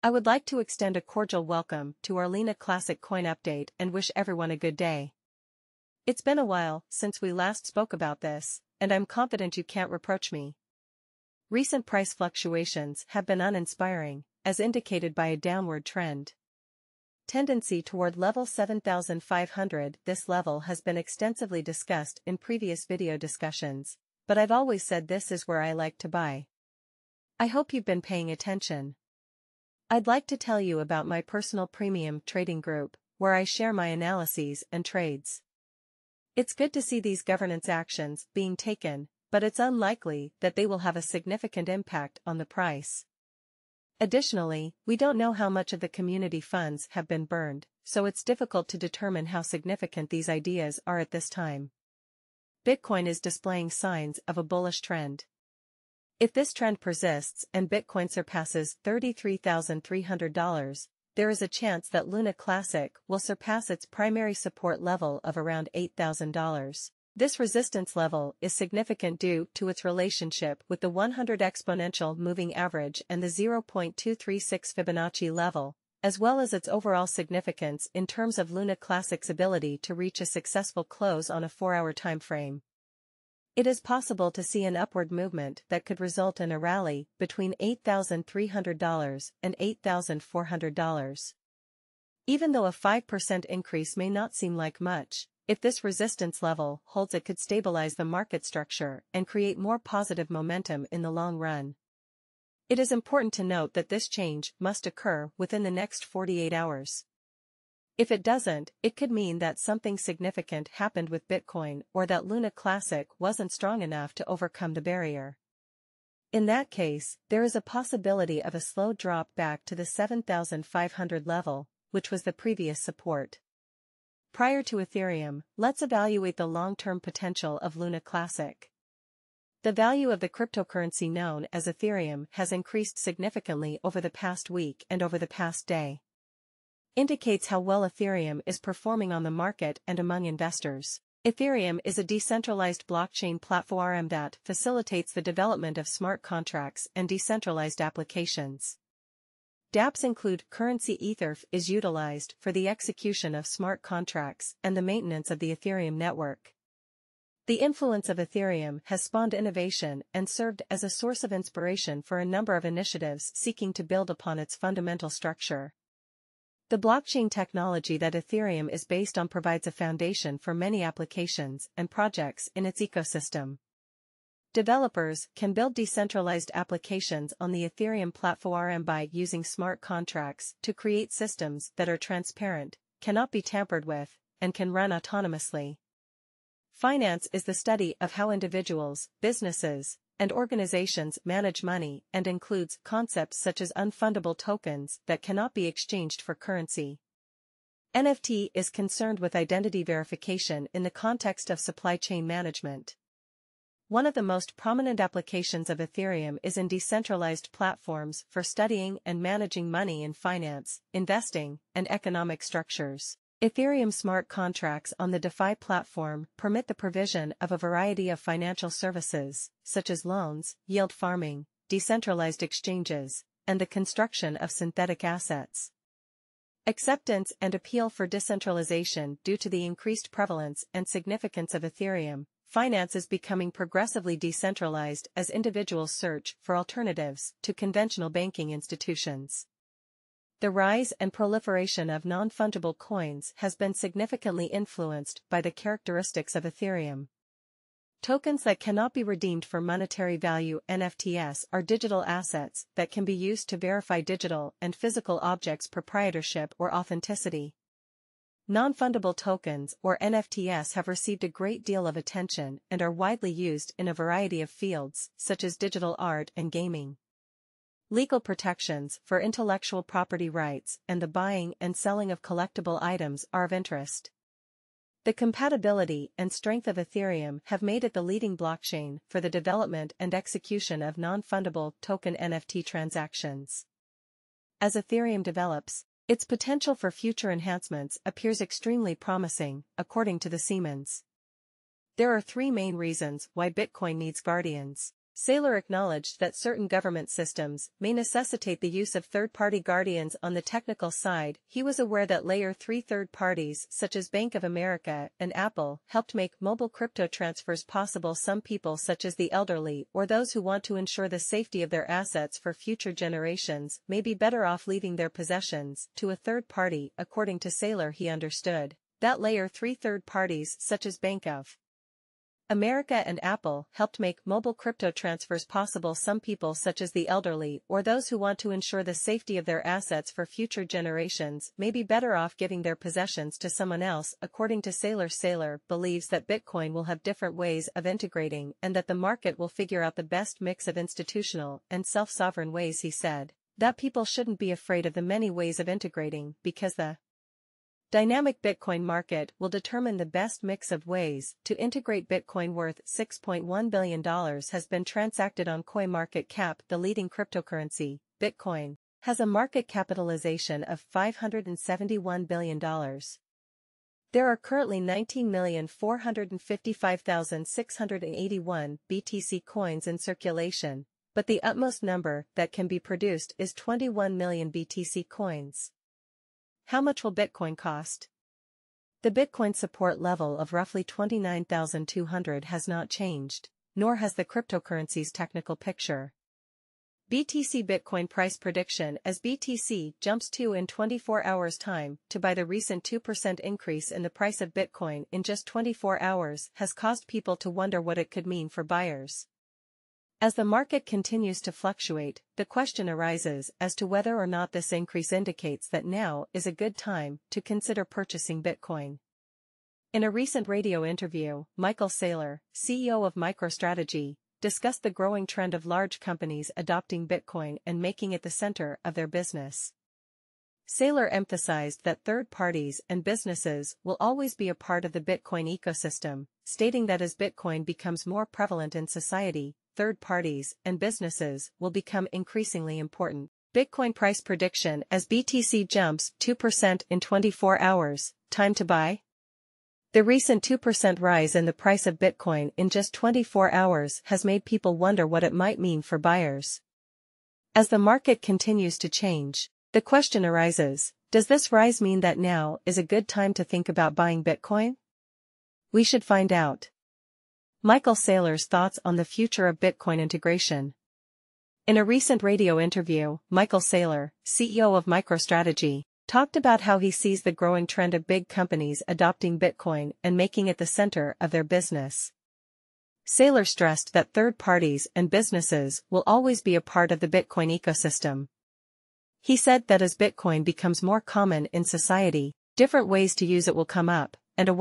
I would like to extend a cordial welcome to our Lena Classic coin update and wish everyone a good day. It's been a while since we last spoke about this, and I'm confident you can't reproach me. Recent price fluctuations have been uninspiring, as indicated by a downward trend. Tendency toward level 7500 This level has been extensively discussed in previous video discussions, but I've always said this is where I like to buy. I hope you've been paying attention. I'd like to tell you about my personal premium trading group, where I share my analyses and trades. It's good to see these governance actions being taken, but it's unlikely that they will have a significant impact on the price. Additionally, we don't know how much of the community funds have been burned, so it's difficult to determine how significant these ideas are at this time. Bitcoin is displaying signs of a bullish trend. If this trend persists and Bitcoin surpasses $33,300, there is a chance that Luna Classic will surpass its primary support level of around $8,000. This resistance level is significant due to its relationship with the 100 exponential moving average and the 0.236 Fibonacci level, as well as its overall significance in terms of Luna Classic's ability to reach a successful close on a 4-hour time frame. It is possible to see an upward movement that could result in a rally between $8,300 and $8,400. Even though a 5% increase may not seem like much, if this resistance level holds it could stabilize the market structure and create more positive momentum in the long run. It is important to note that this change must occur within the next 48 hours. If it doesn't, it could mean that something significant happened with Bitcoin or that Luna Classic wasn't strong enough to overcome the barrier. In that case, there is a possibility of a slow drop back to the 7,500 level, which was the previous support. Prior to Ethereum, let's evaluate the long-term potential of Luna Classic. The value of the cryptocurrency known as Ethereum has increased significantly over the past week and over the past day indicates how well Ethereum is performing on the market and among investors. Ethereum is a decentralized blockchain platform that facilitates the development of smart contracts and decentralized applications. DApps include currency Etherf is utilized for the execution of smart contracts and the maintenance of the Ethereum network. The influence of Ethereum has spawned innovation and served as a source of inspiration for a number of initiatives seeking to build upon its fundamental structure. The blockchain technology that Ethereum is based on provides a foundation for many applications and projects in its ecosystem. Developers can build decentralized applications on the Ethereum platform by using smart contracts to create systems that are transparent, cannot be tampered with, and can run autonomously. Finance is the study of how individuals, businesses, and organizations manage money and includes concepts such as unfundable tokens that cannot be exchanged for currency. NFT is concerned with identity verification in the context of supply chain management. One of the most prominent applications of Ethereum is in decentralized platforms for studying and managing money in finance, investing, and economic structures. Ethereum smart contracts on the DeFi platform permit the provision of a variety of financial services, such as loans, yield farming, decentralized exchanges, and the construction of synthetic assets. Acceptance and appeal for decentralization due to the increased prevalence and significance of Ethereum, finance is becoming progressively decentralized as individuals search for alternatives to conventional banking institutions. The rise and proliferation of non-fungible coins has been significantly influenced by the characteristics of Ethereum. Tokens that cannot be redeemed for monetary value NFTs are digital assets that can be used to verify digital and physical objects' proprietorship or authenticity. Non-fundable tokens or NFTs have received a great deal of attention and are widely used in a variety of fields such as digital art and gaming. Legal protections for intellectual property rights and the buying and selling of collectible items are of interest. The compatibility and strength of Ethereum have made it the leading blockchain for the development and execution of non-fundable token NFT transactions. As Ethereum develops, its potential for future enhancements appears extremely promising, according to the Siemens. There are three main reasons why Bitcoin needs guardians. Saylor acknowledged that certain government systems may necessitate the use of third-party guardians on the technical side. He was aware that layer 3 third parties such as Bank of America and Apple helped make mobile crypto transfers possible some people such as the elderly or those who want to ensure the safety of their assets for future generations may be better off leaving their possessions to a third party according to Saylor he understood that layer 3 third parties such as Bank of America and Apple helped make mobile crypto transfers possible some people such as the elderly or those who want to ensure the safety of their assets for future generations may be better off giving their possessions to someone else according to Sailor Sailor believes that Bitcoin will have different ways of integrating and that the market will figure out the best mix of institutional and self-sovereign ways he said. That people shouldn't be afraid of the many ways of integrating because the Dynamic Bitcoin market will determine the best mix of ways to integrate Bitcoin worth $6.1 billion has been transacted on CoinMarketCap the leading cryptocurrency, Bitcoin, has a market capitalization of $571 billion. There are currently 19,455,681 BTC coins in circulation, but the utmost number that can be produced is 21 million BTC coins. How much will Bitcoin cost? The Bitcoin support level of roughly 29,200 has not changed, nor has the cryptocurrency's technical picture. BTC Bitcoin price prediction as BTC jumps to in 24 hours time to buy the recent 2% increase in the price of Bitcoin in just 24 hours has caused people to wonder what it could mean for buyers. As the market continues to fluctuate, the question arises as to whether or not this increase indicates that now is a good time to consider purchasing Bitcoin. In a recent radio interview, Michael Saylor, CEO of MicroStrategy, discussed the growing trend of large companies adopting Bitcoin and making it the center of their business. Saylor emphasized that third parties and businesses will always be a part of the Bitcoin ecosystem, stating that as Bitcoin becomes more prevalent in society, third parties and businesses will become increasingly important. Bitcoin price prediction as BTC jumps 2% in 24 hours, time to buy? The recent 2% rise in the price of Bitcoin in just 24 hours has made people wonder what it might mean for buyers. As the market continues to change, the question arises, does this rise mean that now is a good time to think about buying Bitcoin? We should find out. Michael Saylor's thoughts on the future of Bitcoin integration. In a recent radio interview, Michael Saylor, CEO of MicroStrategy, talked about how he sees the growing trend of big companies adopting Bitcoin and making it the center of their business. Saylor stressed that third parties and businesses will always be a part of the Bitcoin ecosystem. He said that as Bitcoin becomes more common in society, different ways to use it will come up, and a